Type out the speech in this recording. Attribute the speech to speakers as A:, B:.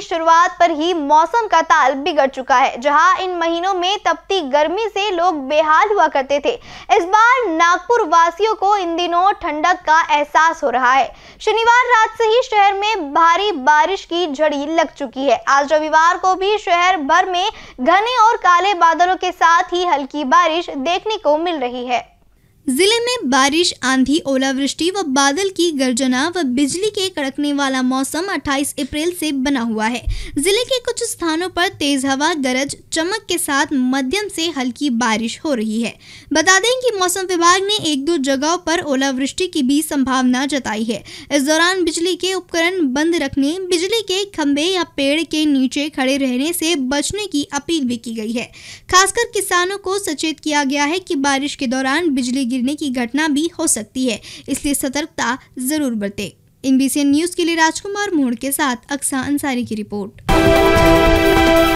A: की शुरुआत पर ही मौसम का ताल बिगड़ चुका है जहां इन महीनों में तपती गर्मी से लोग बेहाल हुआ करते थे इस बार नागपुर वासियों को इन दिनों ठंडक का एहसास हो रहा है शनिवार रात से ही शहर में भारी बारिश की झड़ी लग चुकी है आज रविवार को भी शहर भर में घने और काले बादलों के साथ ही हल्की बारिश देखने को मिल रही है जिले में बारिश आंधी ओलावृष्टि व बादल की गर्जना व बिजली के कड़कने वाला मौसम 28 अप्रैल से बना हुआ है जिले के कुछ स्थानों पर तेज हवा गरज चमक के साथ मध्यम से हल्की बारिश हो रही है बता दें कि मौसम विभाग ने एक दो जगहों पर ओलावृष्टि की भी संभावना जताई है इस दौरान बिजली के उपकरण बंद रखने बिजली के खम्भे या पेड़ के नीचे खड़े रहने से बचने की अपील भी की गई है खासकर किसानों को सचेत किया गया है की बारिश के दौरान बिजली गिरने की घटना भी हो सकती है इसलिए सतर्कता जरूर बरते एनबीसी न्यूज के लिए राजकुमार मोड़ के साथ अक्सा अंसारी की रिपोर्ट